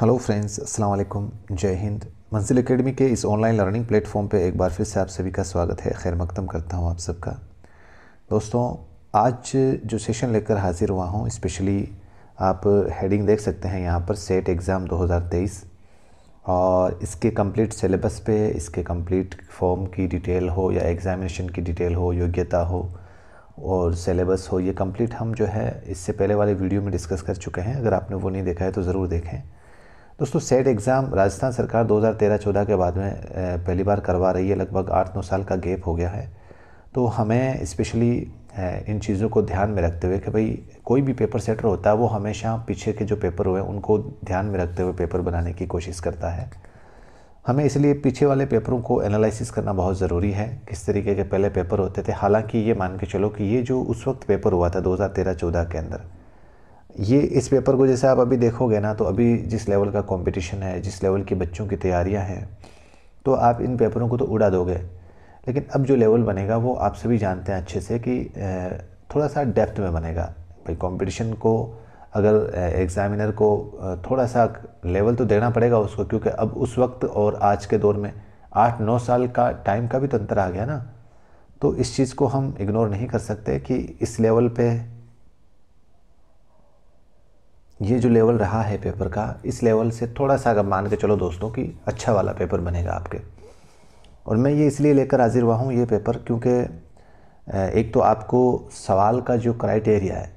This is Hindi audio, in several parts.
हेलो फ्रेंड्स अस्सलाम वालेकुम जय हिंद मंजिल एकेडमी के इस ऑनलाइन लर्निंग प्लेटफॉर्म पे एक बार फिर से आप सभी का स्वागत है खैर मकदम करता हूँ आप सबका दोस्तों आज जो सेशन लेकर हाजिर हुआ हूँ स्पेशली आप हेडिंग देख सकते हैं यहाँ पर सेट एग्ज़ाम 2023 और इसके कंप्लीट सिलेबस पे इसके कंप्लीट फॉर्म की डिटेल हो या एग्ज़ामिनेशन की डिटेल हो योग्यता हो और सिलेबस हो ये कंप्लीट हम जो है इससे पहले वाले वीडियो में डिस्कस कर चुके हैं अगर आपने वो नहीं देखा है तो ज़रूर देखें दोस्तों सेट एग्ज़ाम राजस्थान सरकार 2013-14 के बाद में पहली बार करवा रही है लगभग आठ नौ साल का गैप हो गया है तो हमें स्पेशली इन चीज़ों को ध्यान में रखते हुए कि भाई कोई भी पेपर सेटर होता है वो हमेशा पीछे के जो पेपर हुए उनको ध्यान में रखते हुए पेपर बनाने की कोशिश करता है हमें इसलिए पीछे वाले पेपरों को एनालिसिस करना बहुत ज़रूरी है किस तरीके के पहले पेपर होते थे हालांकि ये मान के चलो कि ये जो उस वक्त पेपर हुआ था 2013-14 के अंदर ये इस पेपर को जैसे आप अभी देखोगे ना तो अभी जिस लेवल का कंपटीशन है जिस लेवल की बच्चों की तैयारियां हैं तो आप इन पेपरों को तो उड़ा दोगे लेकिन अब जो लेवल बनेगा वो आप सभी जानते हैं अच्छे से कि थोड़ा सा डेप्थ में बनेगा भाई कंपटीशन को अगर एग्ज़ामिनर को थोड़ा सा लेवल तो देना पड़ेगा उसको क्योंकि अब उस वक्त और आज के दौर में आठ नौ साल का टाइम का भी तो अंतर आ गया ना तो इस चीज़ को हम इग्नोर नहीं कर सकते कि इस लेवल पे ये जो लेवल रहा है पेपर का इस लेवल से थोड़ा सा अगर मान के चलो दोस्तों कि अच्छा वाला पेपर बनेगा आपके और मैं ये इसलिए लेकर हाजिर हुआ हूँ ये पेपर क्योंकि एक तो आपको सवाल का जो क्राइटेरिया है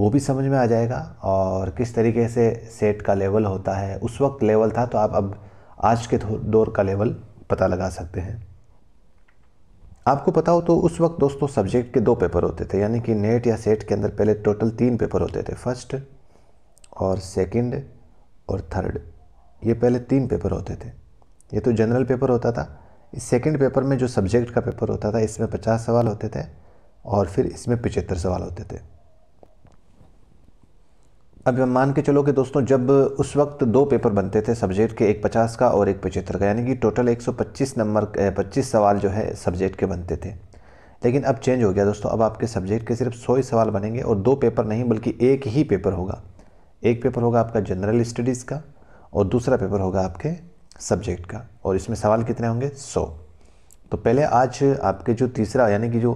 वो भी समझ में आ जाएगा और किस तरीके से सेट का लेवल होता है उस वक्त लेवल था तो आप अब आज के दौर का लेवल पता लगा सकते हैं आपको पता हो तो उस वक्त दोस्तों सब्जेक्ट के दो पेपर होते थे यानी कि नेट या सेट के अंदर पहले टोटल तीन पेपर होते थे फर्स्ट और सेकंड और थर्ड ये पहले तीन पेपर होते थे ये तो जनरल पेपर होता था इस सेकेंड पेपर में जो सब्जेक्ट का पेपर होता था इसमें पचास सवाल होते थे और फिर इसमें पिचहत्तर सवाल होते थे अब हम मान के चलो कि दोस्तों जब उस वक्त दो पेपर बनते थे सब्जेक्ट के एक पचास का और एक पचहत्तर का यानी कि टोटल पच्चीस नंबर पच्चीस सवाल जो है सब्जेक्ट के बनते थे लेकिन अब चेंज हो गया दोस्तों अब आपके सब्जेक्ट के सिर्फ सौ ही सवाल बनेंगे और दो पेपर नहीं बल्कि एक ही पेपर होगा एक पेपर होगा आपका जनरल स्टडीज़ का और दूसरा पेपर होगा आपके सब्जेक्ट का और इसमें सवाल कितने होंगे सौ तो पहले आज आपके जो तीसरा यानी कि जो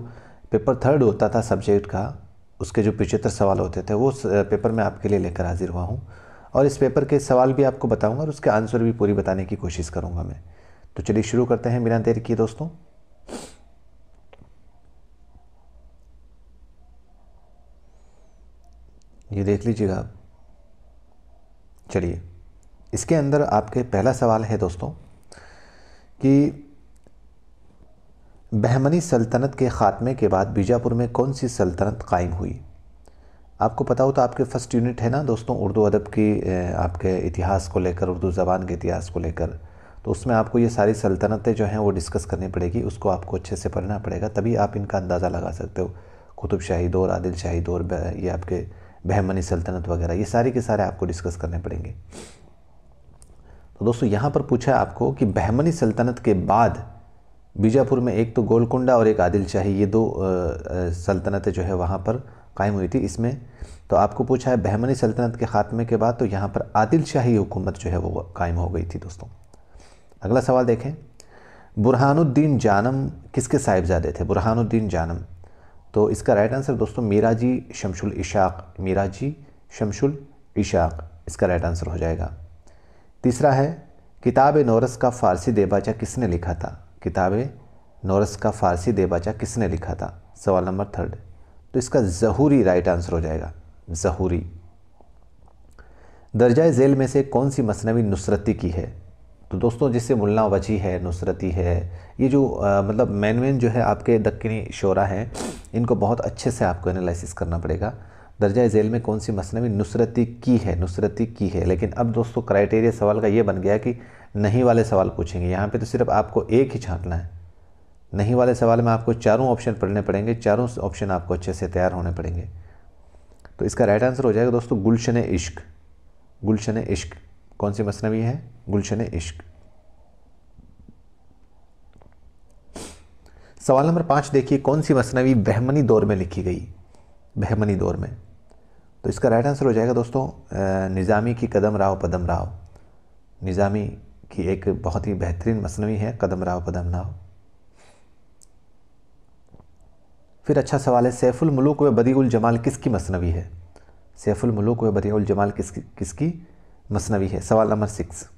पेपर थर्ड होता था सब्जेक्ट का उसके जो पिछहत्तर सवाल होते थे वो पेपर मैं आपके लिए लेकर हाजिर हुआ हूँ और इस पेपर के सवाल भी आपको बताऊँगा और उसके आंसर भी पूरी बताने की कोशिश करूँगा मैं तो चलिए शुरू करते हैं बिना देर किए दोस्तों ये देख लीजिएगा आप चलिए इसके अंदर आपके पहला सवाल है दोस्तों कि बहमनी सल्तनत के ख़ात्मे के बाद बीजापुर में कौन सी सल्तनत कायम हुई आपको पता हो तो आपके फ़र्स्ट यूनिट है ना दोस्तों उर्दू अदब की आपके इतिहास को लेकर उर्दू ज़बान के इतिहास को लेकर तो उसमें आपको ये सारी सल्तनतें जो हैं वो डिस्कस करनी पड़ेगी उसको आपको अच्छे से पढ़ना पड़ेगा तभी आप इनका अंदाज़ा लगा सकते हो कुतुब शाही दौर आदिल शाही दौर ये आपके बहमनी सल्तनत वगैरह ये सारे के सारे आपको डिस्कस करने पड़ेंगे तो दोस्तों यहाँ पर पूछा आपको कि बहमनी सल्तनत के बाद बीजापुर में एक तो गोलकुंडा और एक आदिल शाही ये दो सल्तनतें जो है वहाँ पर कायम हुई थी इसमें तो आपको पूछा है बहमनी सल्तनत के ख़ात्मे के बाद तो यहाँ पर आदिल शाही हुकूमत जो है वो कायम हो गई थी दोस्तों अगला सवाल देखें बुरहानुद्दीन जानम किसके साहिबजादे थे बुरहानुद्दीन जानम तो इसका राइट आंसर दोस्तों मीरा जी शमशुल इशाक मीरा जी शमशुल इशाक इसका राइट आंसर हो जाएगा तीसरा है किताब नौरस का फ़ारसी देबाचा किसने लिखा था किताब नौरस का फ़ारसी देबाचा किसने लिखा था सवाल नंबर थर्ड तो इसका जहूरी राइट आंसर हो जाएगा जहूरी दर्जा झेल में से कौन सी मसनवी नुसरती की है तो दोस्तों जिससे मुल्ला वची है नुसरती है ये जो आ, मतलब मैन मैन जो है आपके दक्कनी शोरा हैं इनको बहुत अच्छे से आपको एनालिसिस करना पड़ेगा दर्जा झेल में कौन सी मसनवी नुसरती की है नुसरती की है लेकिन अब दोस्तों क्राइटेरिया सवाल का ये बन गया कि नहीं वाले सवाल पूछेंगे यहाँ पे तो सिर्फ आपको एक ही छाँटना है नहीं वाले सवाल में आपको चारों ऑप्शन पढ़ने पड़ेंगे चारों ऑप्शन आपको अच्छे से तैयार होने पड़ेंगे तो इसका राइट आंसर हो जाएगा दोस्तों गुलशन इश्क गुलशन इश्क कौन सी मसनवी है गुलशन इश्क सवाल नंबर पाँच देखिए कौन सी मसनवी बहमनी दौर में लिखी गई बहमनी दौर में तो इसका राइट आंसर हो जाएगा दोस्तों निज़ामी की कदम राव पदम राव निज़ामी की एक बहुत ही बेहतरीन मसनवी है कदम राव पदम राव फिर अच्छा सवाल है सैफुल मुलूक व उल जमाल किसकी मसनवी है सैफुल मुलूक व उल जमाल किसकी किसकी मसनवी है सवाल नंबर सिक्स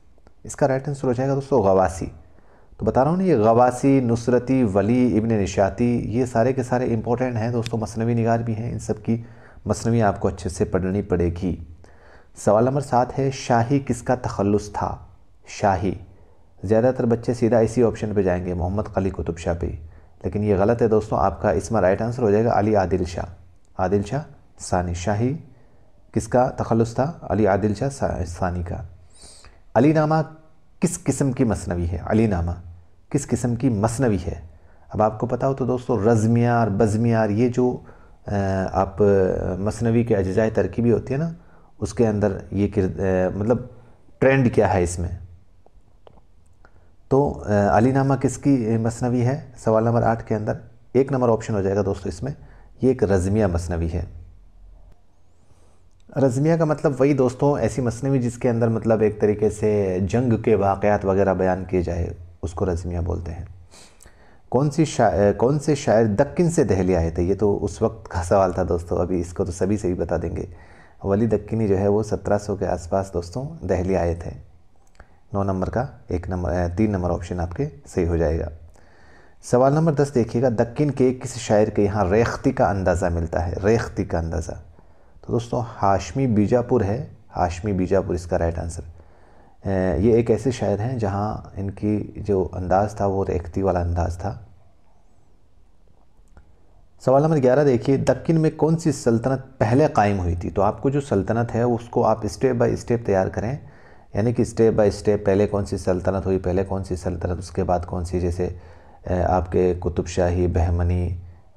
इसका राइट आंसर हो जाएगा दोस्तों गवासी तो बता रहा हूँ ना ये गवासी नुसरती वली इबन निशाती ये सारे के सारे इंपॉर्टेंट हैं दोस्तों मसनवी निगार भी हैं इन सब की मसनवी आपको अच्छे से पढ़नी पड़ेगी सवाल नंबर सात है शाही किसका तखलस था शाही ज़्यादातर बच्चे सीधा इसी ऑप्शन पे जाएंगे मोहम्मद अली कुतुब शाह पे लेकिन ये गलत है दोस्तों आपका इसमें राइट आंसर हो जाएगा अली आदिल शाह आदिल शाह सानी शाही किसका तखलस था अली आदिल शाह सानी का अली नामा किस किस्म की मसनवी है अली नामा किस किस्म की मसनवी है अब आपको पता हो तो दोस्तों रज़मियार बज़मियार ये जो आप मसनवी के अजाए तरकीबी होती है ना उसके अंदर ये मतलब ट्रेंड क्या है इसमें तो अली नामा किसकी मसनवी है सवाल नंबर आठ के अंदर एक नंबर ऑप्शन हो जाएगा दोस्तों इसमें ये एक रज़मिया मसनवी है रजमिया का मतलब वही दोस्तों ऐसी मसनवी जिसके अंदर मतलब एक तरीके से जंग के वाक़ात वगैरह बयान किए जाए उसको रजमिया बोलते हैं कौन सी शायर कौन से शायर दक्किन से दहली आए थे ये तो उस वक्त का सवाल था दोस्तों अभी इसको तो सभी सही बता देंगे वली दक्किनी जो है वो सौ के आसपास दोस्तों दहली आए थे नौ नंबर का एक नंबर तीन नंबर ऑप्शन आपके सही हो जाएगा सवाल नंबर दस देखिएगा दक्किन के किस शायर के यहाँ रेख्ती का अंदाज़ा मिलता है रेख्ती का अंदाज़ा तो दोस्तों हाशमी बीजापुर है हाशमी बीजापुर इसका राइट आंसर ये एक ऐसे शायर हैं जहाँ इनकी जो अंदाज़ था वो रेखती वाला अंदाज़ था सवाल नंबर ग्यारह देखिए दक्किन में कौन सी सल्तनत पहले कायम हुई थी तो आपको जो सल्तनत है उसको आप स्टेप बाय स्टेप तैयार करें यानी कि स्टेप बाय स्टेप पहले कौन सी सल्तनत हुई पहले कौन सी सल्तनत उसके बाद कौन सी जैसे आपके कुतुबशाही शाही बहमनी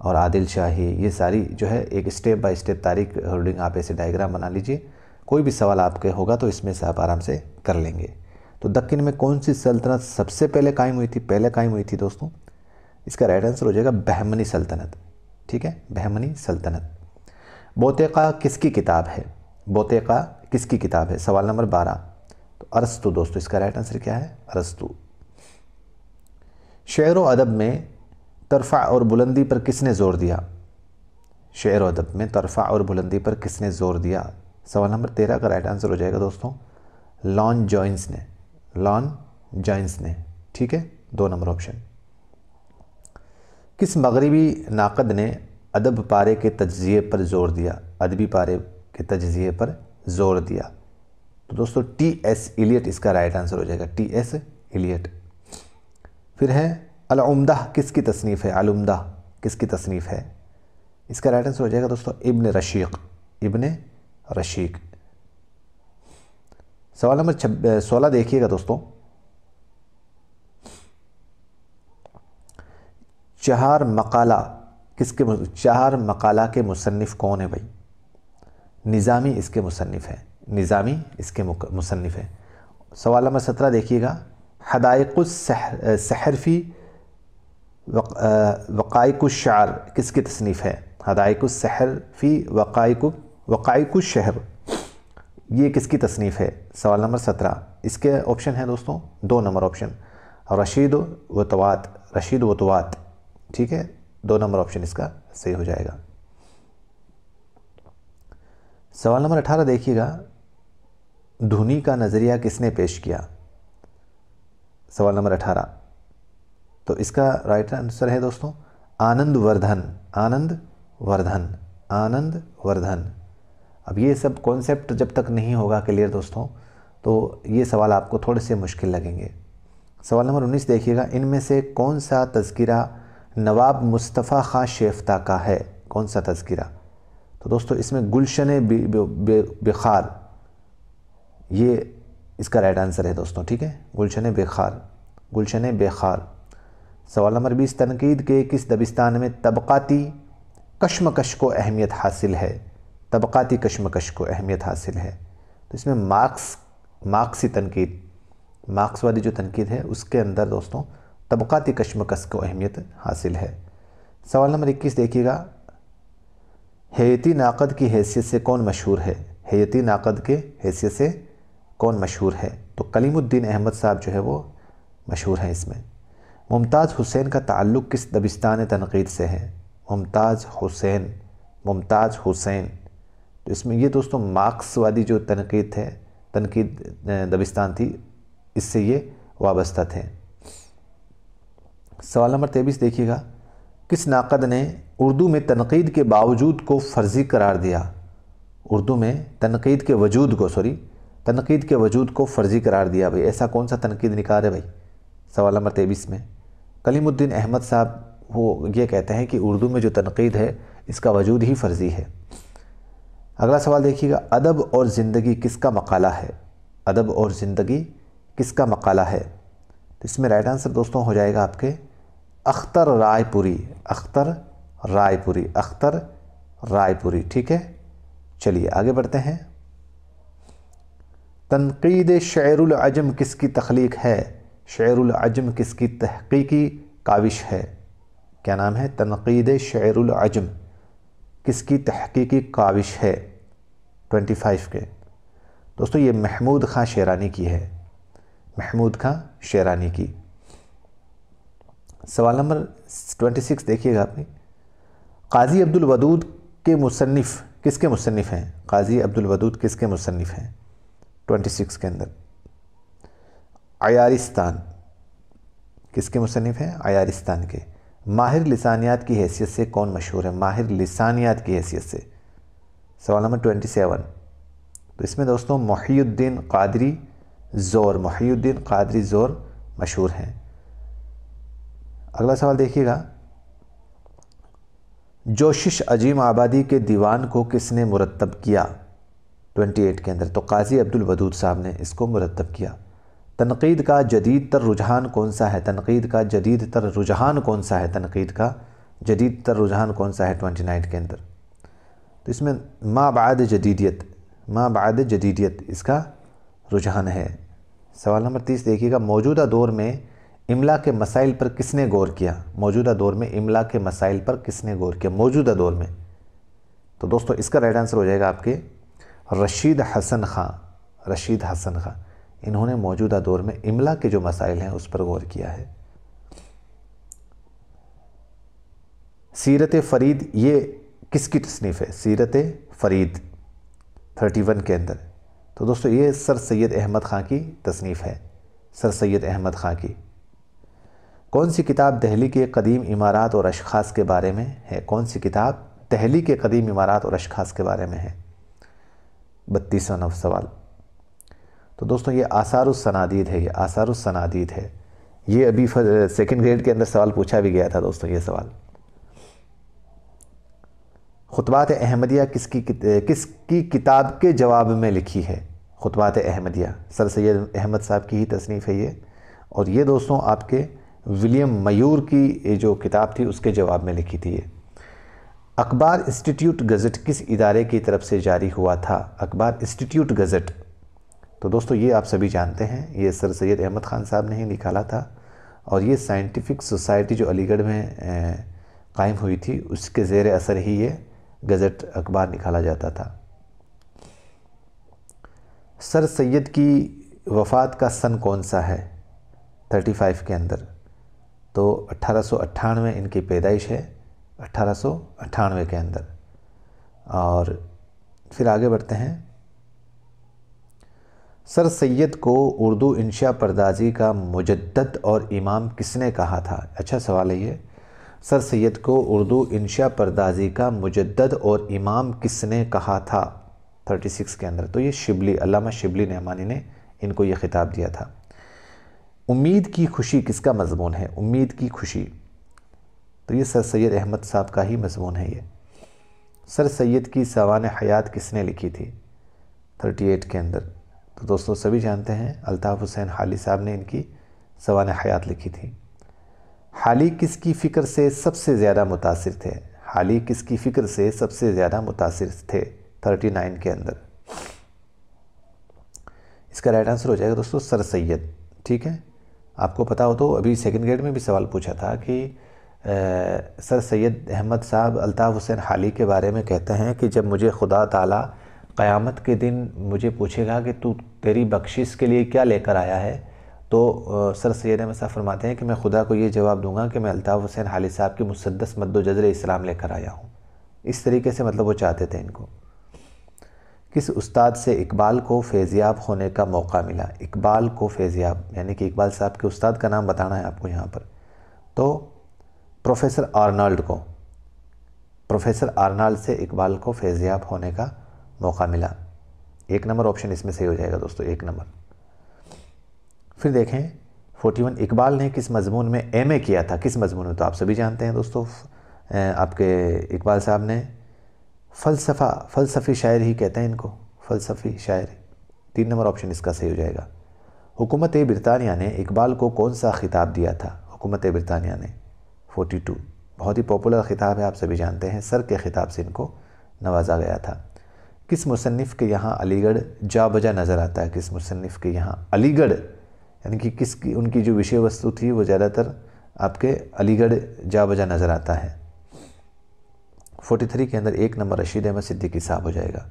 और आदिल शाही ये सारी जो है एक स्टेप बाय स्टेप तारीख होल्डिंग आप ऐसे डायग्राम बना लीजिए कोई भी सवाल आपके होगा तो इसमें से आप आराम से कर लेंगे तो दक्षिण में कौन सी सल्तनत सबसे पहले कायम हुई थी पहले कायम हुई थी दोस्तों इसका राइट आंसर हो जाएगा बहमनी सल्तनत ठीक है बहमनी सल्तनत बोतेका किसकी किताब है बोतेका किसकी किताब है सवाल नंबर बारह तो अरस्तु दोस्तों इसका राइट आंसर क्या है अरस्तु शेर व अदब में तरफ़ा और बुलंदी पर किसने ज़ोर दिया शेर अदब में तरफ़ा और बुलंदी पर किसने ज़ोर दिया सवाल नंबर तेरह का राइट आंसर हो जाएगा दोस्तों लॉन जॉइंस ने लॉन जॉइंस ने ठीक है दो नंबर ऑप्शन किस मगरबी नाकद ने अदब पारे के तजिए पर ज़ोर दिया अदबी पारे के तजिए पर ज़ोर दिया तो दोस्तों टी एस इलियट इसका राइट आंसर हो जाएगा टी एस इलियट फिर है अलमदा किसकी तसनीफ़ है अलमदा किसकी तसनीफ़ है इसका राइट आंसर हो जाएगा दोस्तों इब्न रशीक इब्न रशीक सवाल नंबर छब सोलह देखिएगा दोस्तों चार मकाला किसके चार मकाला के मुसनफ़ कौन है भाई निज़ामी इसके मुसनफ़ है निज़ामी इसके मुसनफ़ है सवाल नंबर सत्रह देखिएगा हदायक सहर, सहरफ़ी शार किसकी तसनीफ़ है हदायक शहर फ़ी वक़ाइक शहर ये किसकी तसनीफ़ है सवाल नंबर सत्रह इसके ऑप्शन हैं दोस्तों दो number option Rashid Watwat Rashid Watwat ठीक है दो नंबर ऑप्शन इसका सही हो जाएगा सवाल नंबर अठारह देखिएगा धुनी का नज़रिया किसने पेश किया सवाल नंबर अठारह तो इसका राइट आंसर है दोस्तों आनंद वर्धन आनंद वर्धन आनंद वर्धन अब ये सब कॉन्सेप्ट जब तक नहीं होगा क्लियर दोस्तों तो ये सवाल आपको थोड़े से मुश्किल लगेंगे सवाल नंबर उन्नीस देखिएगा इनमें से कौन सा तस्करा नवाब मुस्तफ़ा ख़ा शेफ्ता का है कौन सा तस्करा तो दोस्तों इसमें गुलशन बेखार ये इसका राइट आंसर है दोस्तों ठीक है गुलशन बेखार गुलशन बेखार सवाल नंबर बीस तनकीद के किस दबिस्तान में तबक़ाती कश्मकश को अहमियत हासिल है तबक़ाती कश्मकश को अहमियत हासिल है तो इसमें मार्क्स मार्क्सी तनकीद मार्क्स वाली जो तनकीद है उसके अंदर दोस्तों तबक़ाती कश्मकश को अहमियत हासिल है सवाल नंबर इक्कीस देखिएगा हैती नाकद की हैसियत से कौन मशहूर है हैती नाकद के हैसियत से कौन मशहूर है तो कलीमुद्दीन अहमद साहब जो है वो मशहूर हैं इसमें मुमताज़ हुसैन का ताल्लुक़ किस दबिस्तान तनकीद से है मुमताज़ हुसैन मुमताज़ हुसैन तो इसमें ये दोस्तों मार्क्स वाली जो तनकीद है तनकीद दबिस्तान थी इससे ये वाबस्ता थे सवाल नंबर तेईस देखिएगा किस नाकद ने उर्दू में तनकीद के बावजूद को फ़र्ज़ी करार दिया उर्दू में तनकीद के वजूद को सॉरी तनकीद के वजूद को फ़र्ज़ी करार दिया भाई ऐसा कौन सा तनकीद निकाल है भाई सवाल नंबर तेईस में कलीमुद्दीन अहमद साहब वो ये कहते हैं कि उर्दू में जो तनकीद है इसका वजूद ही फ़र्ज़ी है अगला सवाल देखिएगा अदब और ज़िंदगी किसका मकाला है अदब और ज़िंदगी किसका मकाला है तो इसमें राइट आंसर दोस्तों हो जाएगा आपके अख्तर रायपुरी अख्तर रायपुरी अख्तर रायपुरी ठीक है चलिए आगे बढ़ते हैं तनकीद शेरुल अजम किसकी तख्लीक है शعرالعजम किसकी तहकीकी काविश है क्या नाम है तनकीद शعرالعजम किसकी तहकीकी काविश है 25 के दोस्तों ये महमूद खां शेरानी की है महमूद खां शेरानी की सवाल नंबर 26 देखिएगा आपने काजी अब्दुल वदूद के मुसनफ़ किसके मुसनफ़ हैं काजी अब्दुल वदूद किसके मुसनफ़ हैं 26 के अंदर आयारिस्तान किसके मुसनफ़ हैं आयारिस्तान के माहिर लसानियात की हैसियत से कौन मशहूर है माहिर लसानियात की हैसियत से सवाल नंबर ट्वेंटी सेवन तो इसमें दोस्तों महीद्दीन कादरी ज़ोर महीद्दीन कादरी ज़ोर मशहूर हैं अगला सवाल देखिएगा जोशिश अजीम आबादी के दीवान को किसने मुरतब किया 28 के अंदर तो काजी अब्दुल वदूद साहब ने इसको मुरतब किया तनकीद का जदीद तर रुझान कौन सा है तनकीद का जदीद तर रुझान कौन सा है तनकीद का जदीद तर रुझान कौन सा है ट्वेंटी नाइन के अंदर तो इसमें माँ बाद जदीदियत माँ बाद जदीदियत इसका रुझान है सवाल नंबर तीस देखिएगा मौजूदा दौर में इमला के मसाइल पर किसने गौर किया मौजूदा दौर में इमला के मसाइल पर किसने गौर किया मौजूदा दौर में तो दोस्तों इसका राइट आंसर हो जाएगा आपके रशीद हसन खां रशीद हसन खां इन्होंने मौजूदा दौर में इमला के जो मसाइल हैं उस पर गौर किया है सीरत फरीद ये किसकी तसनीफ़ है सीरत फरीद 31 के अंदर तो दोस्तों ये सर सैयद अहमद ख़ां की तसनीफ़ है सर सैयद अहमद ख़ान की कौन सी किताब दहली के कदीम इमारात और अशखास के बारे में है कौन सी किताब दहली के कदीम इमारात और अशखास के बारे में है बत्तीसवा नव सवाल तो दोस्तों ये आसार सनादीद है ये आसार सनादीद है ये अभी सेकेंड ग्रेड के अंदर सवाल पूछा भी गया था दोस्तों ये सवाल खुतबात अहमदिया किसकी किसकी किताब के जवाब में लिखी है खुतबात अहमदिया सर सैद अहमद साहब की ही तसनीफ़ है ये और ये दोस्तों आपके विलियम मयूर की जो किताब थी उसके जवाब में लिखी थी ये अखबार इंस्टीट्यूट गज़ट किस इदारे की तरफ से जारी हुआ था अखबार इंस्टीट्यूट गज़ट तो दोस्तों ये आप सभी जानते हैं ये सर सैद अहमद ख़ान साहब ने ही निकाला था और ये साइंटिफिक सोसाइटी जो अलीगढ़ में कायम हुई थी उसके ज़ेर असर ही ये गज़ट अखबार निकाला जाता था सर सैद की वफ़ात का सन कौन सा है 35 के अंदर तो अट्ठारह में इनकी पैदाइश है अट्ठारह के अंदर और फिर आगे बढ़ते हैं सर सैद को उर्दू इंशा परदाजी का मुजद्दत और इमाम किसने कहा था अच्छा सवाल है ये सर सैद को उर्दू इंशा परदाजी का मुजद्दत और इमाम किसने कहा था 36 के अंदर तो ये शिबली अलामा शिबली रहमानी ने इनको ये ख़िताब दिया था उम्मीद की खुशी किसका मजमून है उम्मीद की खुशी तो ये सर सैद अहमद साहब का ही मजमून है ये सर सैद की सवान हयात किसने लिखी थी 38 के अंदर तो दोस्तों सभी जानते हैं अल्ताफ़ हुसैन हाली साहब ने इनकी सवान हयात लिखी थी हाली किसकी फ़िक्र से सबसे ज़्यादा मुतासर थे हाली किसकी फ़िक्र से सबसे ज़्यादा मुतासर थे थर्टी नाइन के अंदर इसका राइट आंसर हो जाएगा दोस्तों सर सैद ठीक है आपको पता हो तो अभी सेकेंड ग्रेड में भी सवाल पूछा था कि आ, सर सैद अहमद साहब अल्ताफ़ हुसैन हाली के बारे में कहते हैं कि जब मुझे खुदा ताला क़यामत के दिन मुझे पूछेगा कि तू तेरी बख्शिश के लिए क्या लेकर आया है तो सर सैद मसा फरमाते हैं कि मैं खुदा को ये जवाब दूंगा कि मैं अलताफ़ हुसैन हाली साहब की मुसदस मद्दजर इस्लाम लेकर आया हूँ इस तरीके से मतलब वो चाहते थे इनको किस उस्ताद से इकबाल को फैज़याब होने का मौका मिला इकबाल को फैज़याब यानी कि इकबाल साहब के उस्ताद का नाम बताना है आपको यहाँ पर तो प्रोफेसर आर्नल्ड को प्रोफेसर आर्नल्ड से इकबाल को फैज़याब होने का मौका मिला एक नंबर ऑप्शन इसमें सही हो जाएगा दोस्तों एक नंबर फिर देखें 41 इकबाल ने किस मजमून में एमए किया था किस मजमून में तो आप सभी जानते हैं दोस्तों आपके इकबाल साहब ने फ़लसफ़ा फ़लसफ़ी शायर ही कहते हैं इनको फ़लसफ़ी शायर तीन नंबर ऑप्शन इसका सही हो जाएगा हुकूमत बरतानिया ने इकबाल को कौन सा खिताब दिया था हुकूमत बरतानिया ने 42 बहुत ही पॉपुलर खिताब है आप सभी जानते हैं सर के खिताब से इनको नवाजा गया था किस मुसनफ़ के यहाँ अलीगढ़ जा बजा नज़र आता है किस मुसनफ़ के यहाँ अलीगढ़ यानी कि किस की उनकी जो विषय वस्तु थी वो ज़्यादातर आपके अलीगढ़ जा बजा नज़र आता है 43 के अंदर एक नंबर रशीद अहमद सिद्दीकी साहब हो जाएगा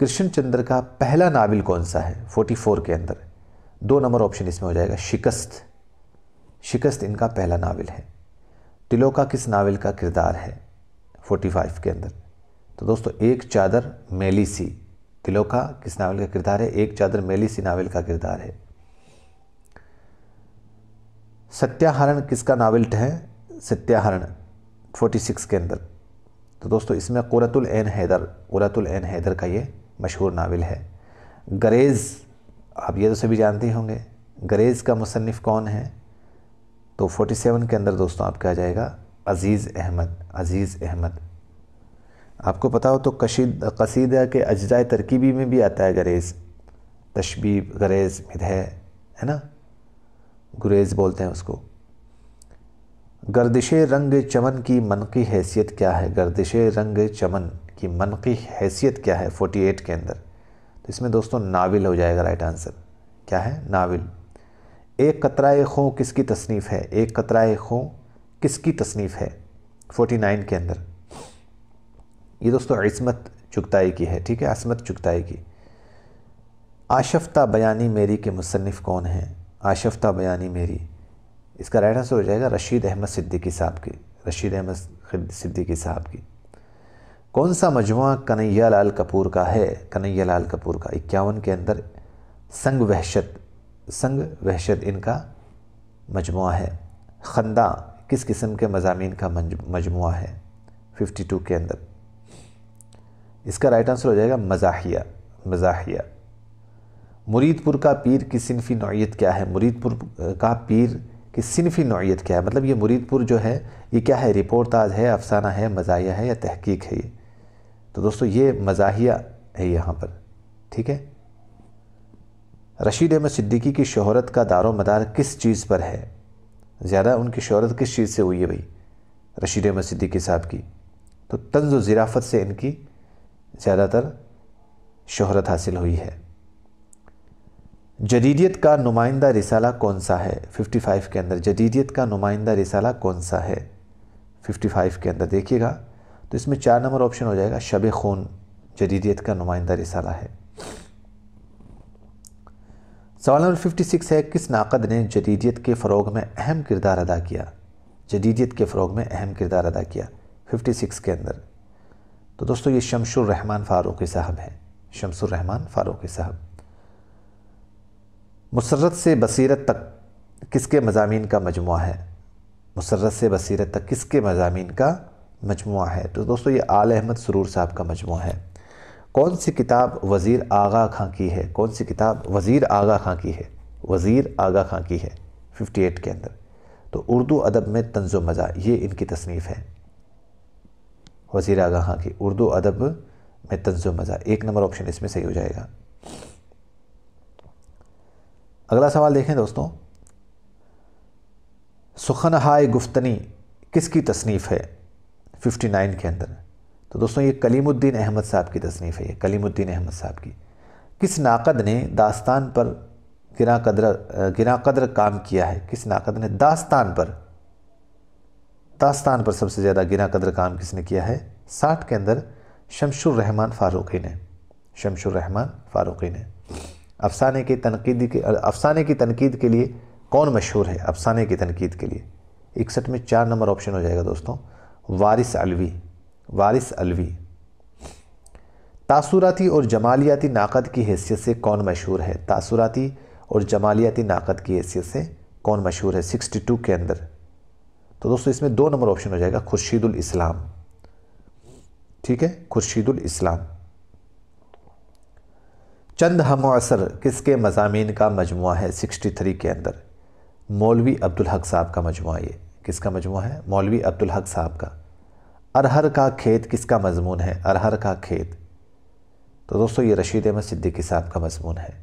कृष्ण चंद्र का पहला नावल कौन सा है 44 के अंदर दो नंबर ऑप्शन इसमें हो जाएगा शिकस्त शिकस्त इनका पहला नावल है तिलो का किस नावल का किरदार है 45 के अंदर तो दोस्तों एक चादर मेली सी तिलोका किस नावल का किरदार है एक चादर मेली सी नावल का किरदार है सत्याहरण किसका नावल है सत्याहरण 46 के अंदर तो दोस्तों इसमें कुरतुल एन हैदर कुरतुल एन हैदर का ये मशहूर नावल है गरेज़ आप ये तो सभी जानते होंगे गरेज़ का मुसनफ़ कौन है तो 47 के अंदर दोस्तों आपका आ जाएगा अज़ीज़ अहमद अज़ीज़ अहमद आपको पता हो तो कशीद कसीदा के अज्जा तरकीबी में भी आता है गरेज़ तशबीब गरेज़ मिद है है ना गुरेज़ बोलते हैं उसको गर्दिश रंग चमन की मनकी हैसियत क्या है गर्दिश रंग चमन की मनकी हैसियत क्या है 48 के अंदर तो इसमें दोस्तों नाविल हो जाएगा राइट आंसर क्या है नाविल एक कतरा खों किसकी तसनीफ़ है एक कतरा खों किसकी तसनीफ़ है 49 के अंदर ये दोस्तों इसमत चुगताई की है ठीक है असमत चुगताई की आशफ्ता बयानी मेरी के मुसनफ़ कौन हैं आशफ्ता बयानी मेरी इसका राइट आंसर हो जाएगा रशीद अहमद सिद्दीकी साहब की रशीद अहमद सिद्दीकी साहब की कौन सा मजमू कन्हैया लाल कपूर का है कन्हैया लाल कपूर का इक्यावन के अंदर संग वहशत संग वहशत इनका मजमु है खंदा किस किस्म के मजामी का मजमु है टू के अंदर इसका राइट आंसर हो जाएगा मज़ाहिया मज़ाहिया मुरीदपुर का पीर की सिनफी नौीयत क्या है मुरीदपुर का पीर की सिनफी नौीयत क्या है मतलब ये मुरीदपुर जो है ये क्या है रिपोर्टाज है अफसाना है मज़ाहिया है या तहकीक है ये तो दोस्तों ये मज़ाहिया है यहाँ पर ठीक है रशीद अहमद सिद्दीकी की शहरत का दारो मदार किस चीज़ पर है ज़्यादा उनकी शहरत किस चीज़ से हुई है भाई रशीद अहमद सिद्दीकी साहब की तो तंज ज़राफ़त से इनकी ज़्यादातर शोहरत हासिल हुई है जदीदियत का नुमाइंदा रिसाला कौन सा है 55 के अंदर जदीदियत का नुमाइंदा रिसाला कौन सा है 55 के अंदर देखिएगा तो इसमें चार नंबर ऑप्शन हो जाएगा शब खून जदीदियत का नुमाइंदा रिसाला है सवाल नंबर 56 है किस नाकद ने जदीदियत के फ़रोग में अहम किरदार अदा किया जदीदियत के फ़रोग में अहम किरदार अदा किया 56 के अंदर तो दोस्तों ये शमशुर रहमान फ़ारूक़ी साहब हैं शमशुर रहमान फ़ारूक़ी साहब मुसरत से बसीरत तक किसके मजामी का मजमु है मुसरत से बसीरत तक किसके मजामी का मजमु है तो दोस्तों ये आल अहमद सरूर साहब का मजमु है कौन सी किताब वज़ी आगा खां की है कौन सी किताब वज़ी आगा खां की है वज़ी आगा खां की है 58 के अंदर तो उर्दू अदब में तंज मज़ा ये इनकी तसनीफ़ है वज़ी आगा हाँ की उर्दू अदब में तंजो मज़ा एक नंबर ऑप्शन इसमें सही हो जाएगा अगला सवाल देखें दोस्तों सुखन हाय गुफ्तनी किसकी तसनीफ़ है 59 के अंदर तो दोस्तों ये कलीमुद्दीन अहमद साहब की तसनीफ़ है ये कलीमुद्दीन अहमद साहब की किस नाकद ने दास्तान पर गिना कदर गिरा कदर काम किया है किस नाकद ने दास्तान पर दास्तान पर सबसे ज़्यादा गिना कदर काम किसने किया है साठ के अंदर शमशुर रहमान फारूकी ने शमशुर रहमान फारूकी ने अफसाने के तनकीद के अफसाने की तनकीद के लिए कौन मशहूर है अफसाने की तनकीद के लिए इकसठ में चार नंबर ऑप्शन हो जाएगा दोस्तों वारिस अलवी वारिस अलवी तासुराती और जमालियाती नाकद की हैसियत से कौन मशहूर है तासुराती और जमालियाती नाकद की हैसियत से कौन मशहूर है सिक्सटी टू के अंदर तो दोस्तों इसमें दो नंबर ऑप्शन हो जाएगा खुर्शीदुल इस्लाम ठीक है खुर्शीदुल इस्लाम चंद हम असर किसके मजामी का मजमु है सिक्सटी थ्री के अंदर मौलवी अब्दुल हक साहब का मजमु ये किसका मजमु है मौलवी अब्दुल हक साहब का अरहर का खेत किसका मजमून है अरहर का खेत तो दोस्तों ये रशीद अहमद सिद्दीकी साहब का मजमून है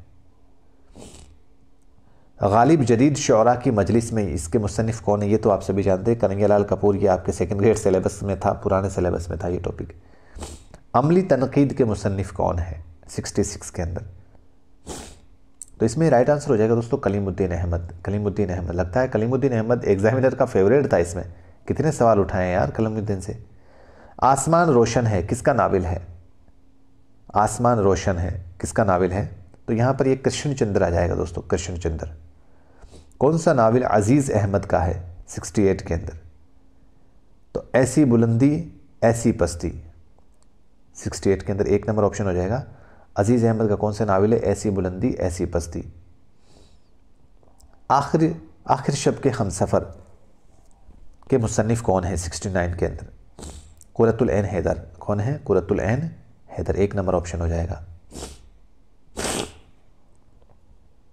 गालिब जदीद शरा की मजलिस में इसके मुसनफ़ कौन है ये तो आप सभी जानते हैं कन्हैया लाल कपूर ये आपके सेकेंड ग्रेड सिलेबस में था पुराने सिलेबस में था ये टॉपिक अमली तनकीद के मुसनफ़ कौन है 66 के अंदर तो इसमें राइट आंसर हो जाएगा दोस्तों कलीमुद्दीन अहमद कलीमुद्दीन अहमद लगता है कलीमुद्दीन अहमद एग्जामिनर का फेवरेट था इसमें कितने सवाल उठाए हैं यार कलीमुद्दीन से आसमान रोशन है किसका नावल है आसमान रोशन है किसका नावल है तो यहाँ पर ये कृष्ण चंद्र आ जाएगा दोस्तों कृष्ण चंद्र कौन सा नावल अज़ीज़ अहमद का है 68 के अंदर तो ऐसी बुलंदी ऐसी पस्ती 68 के अंदर एक नंबर ऑप्शन हो जाएगा अज़ीज़ अहमद का कौन सा नावल है ऐसी बुलंदी ऐसी पस्ती आखिर आखिर शब के हम सफ़र के मुसनफ़ कौन है 69 के अंदर कुरतुल हैदर कौन है कुरतुल हैदर एक नंबर ऑप्शन हो जाएगा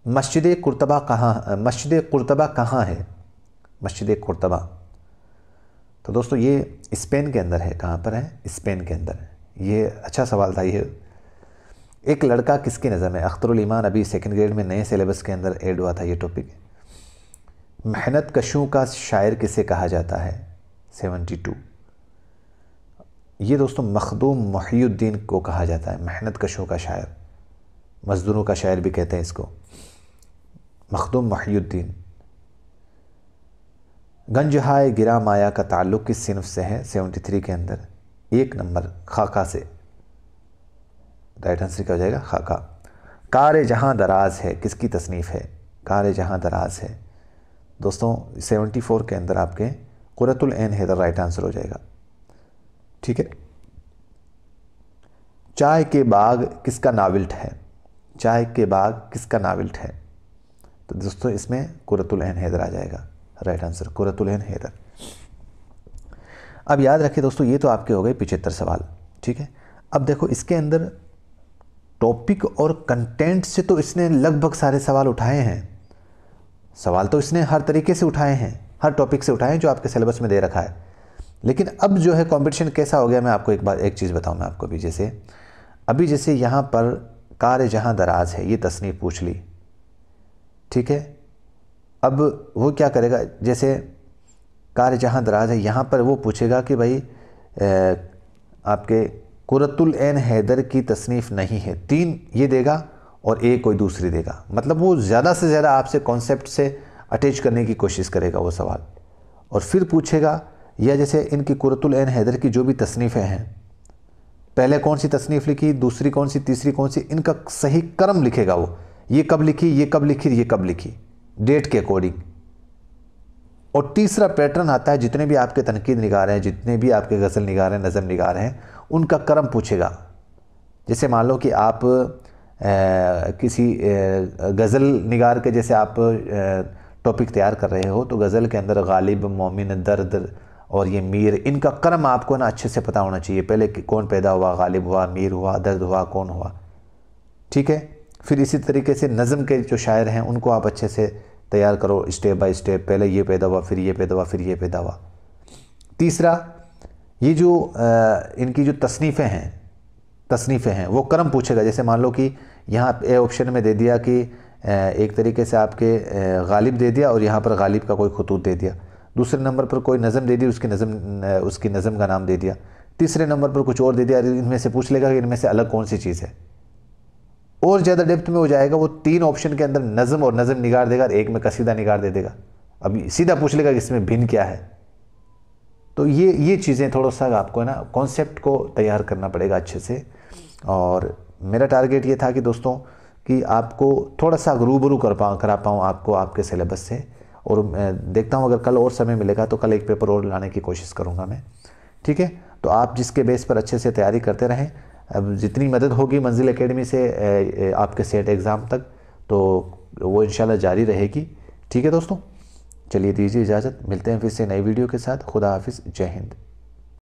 मस्जिद कुरतबा कहाँ मस्जिद कुरतबा कहाँ है मस्जिद कुरतबा तो दोस्तों ये स्पेन के अंदर है कहाँ पर है स्पेन के अंदर ये अच्छा सवाल था ये एक लड़का किसकी नज़र में अख्तरमान अभी सेकेंड ग्रेड में नए सिलेबस के अंदर एड हुआ था ये टॉपिक मेहनत कशों का शायर किसे कहा जाता है सेवेंटी टू ये दोस्तों मखदूम महीुद्दीन को कहा जाता है मेहनत कशों का शायर मज़दूरों का शायर भी कहते हैं इसको मखदूम महीद्दीन गंजहाय गिरा माया का ताल्लुक़ किस सिनफ से है सेवेंटी थ्री के अंदर एक नंबर खाका से राइट आंसर क्या हो जाएगा खाका कार जहाँ दराज है किसकी तसनीफ़ है कार जहाँ दराज है दोस्तों सेवेंटी फोर के अंदर आपके कुरतुल एन हैदर तो राइट आंसर हो जाएगा ठीक है चाय के बाग किसका नावल्ट है चाय के बाग किसका नावल्ट है तो दोस्तों इसमें कुरतुल एन हैदर आ जाएगा right answer Qurratulain Hyder अब याद रखिए दोस्तों ये तो आपके हो गए पिछहत्तर सवाल ठीक है अब देखो इसके अंदर टॉपिक और कंटेंट से तो इसने लगभग सारे सवाल उठाए हैं सवाल तो इसने हर तरीके से उठाए हैं हर टॉपिक से उठाए हैं जो आपके सिलेबस में दे रखा है लेकिन अब जो है कंपटीशन कैसा हो गया मैं आपको एक बात एक चीज़ बताऊं मैं आपको अभी जैसे अभी जैसे यहाँ पर कार जहाँ दराज है ये तस्नीफ पूछ ली ठीक है अब वो क्या करेगा जैसे कार्य जहाँ दराज है यहाँ पर वो पूछेगा कि भाई ए, आपके कुरतुल एन हैदर की तसनीफ़ नहीं है तीन ये देगा और एक कोई दूसरी देगा मतलब वो ज़्यादा से ज़्यादा आपसे कॉन्सेप्ट से अटैच करने की कोशिश करेगा वो सवाल और फिर पूछेगा या जैसे इनकी कुरतुल एन हैदर की जो भी तसनीफ़ें हैं पहले कौन सी तसनीफ़ लिखी दूसरी कौन सी तीसरी कौन सी इनका सही क्रम लिखेगा वो ये कब लिखी ये कब लिखी ये कब लिखी डेट के अकॉर्डिंग और तीसरा पैटर्न आता है जितने भी आपके तनकीद निगार हैं जितने भी आपके गज़ल निगार हैं नज़म निगार हैं उनका क्रम पूछेगा जैसे मान लो कि आप आ, किसी गज़ल निगार के जैसे आप टॉपिक तैयार कर रहे हो तो गज़ल के अंदर गालिब मोमिन दर्द और ये मीर इनका क्रम आपको ना अच्छे से पता होना चाहिए पहले कौन पैदा हुआ गालिब हुआ मीर हुआ दर्द हुआ कौन हुआ ठीक है फिर इसी तरीके से नज़म के जो शायर हैं उनको आप अच्छे से तैयार करो स्टेप बाय स्टेप पहले ये पैदा हुआ फिर ये पैदा हुआ फिर ये पैदा हुआ तीसरा ये जो इनकी जो तसनीफ़ें हैं तसनीफ़ें हैं वो क्रम पूछेगा जैसे मान लो कि यहाँ ए ऑप्शन में दे दिया कि एक तरीके से आपके गालिब दे दिया और यहाँ पर गालिब का कोई खतूत दे दिया दूसरे नंबर पर कोई नज़म दे दी उसकी नज़म उसकी नज़म का नाम दे दिया तीसरे नंबर पर कुछ और दे दिया इनमें से पूछ लेगा कि इनमें से अलग कौन सी चीज़ है और ज़्यादा डेप्थ में हो जाएगा वो तीन ऑप्शन के अंदर नज़म और नज़म निगार देगा एक में कसीदा निगार दे देगा अभी सीधा पूछ लेगा कि इसमें भिन्न क्या है तो ये ये चीज़ें थोड़ा सा आपको है ना कॉन्सेप्ट को तैयार करना पड़ेगा अच्छे से और मेरा टारगेट ये था कि दोस्तों कि आपको थोड़ा सा रूबरू कर पाऊँ करा पाऊँ आपको आपके सिलेबस से और देखता हूँ अगर कल और समय मिलेगा तो कल एक पेपर और लाने की कोशिश करूँगा मैं ठीक है तो आप जिसके बेस पर अच्छे से तैयारी करते रहें अब जितनी मदद होगी मंजिल एकेडमी से आपके सेट एग्ज़ाम तक तो वो इन जारी रहेगी ठीक है दोस्तों चलिए दीजिए इजाज़त मिलते हैं फिर से नई वीडियो के साथ खुदा हाफिज़ जय हिंद